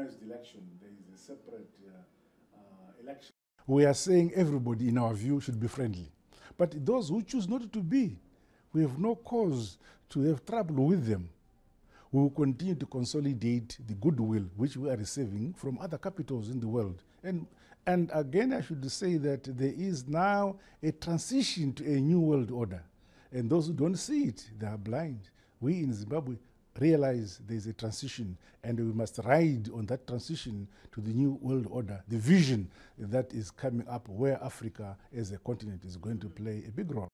organized election. There is a separate uh, uh, election. We are saying everybody, in our view, should be friendly. But those who choose not to be, we have no cause to have trouble with them. We will continue to consolidate the goodwill which we are receiving from other capitals in the world. And, and again, I should say that there is now a transition to a new world order. And those who don't see it, they are blind. We in Zimbabwe realize there's a transition and we must ride on that transition to the new world order, the vision that is coming up where Africa as a continent is going to play a big role.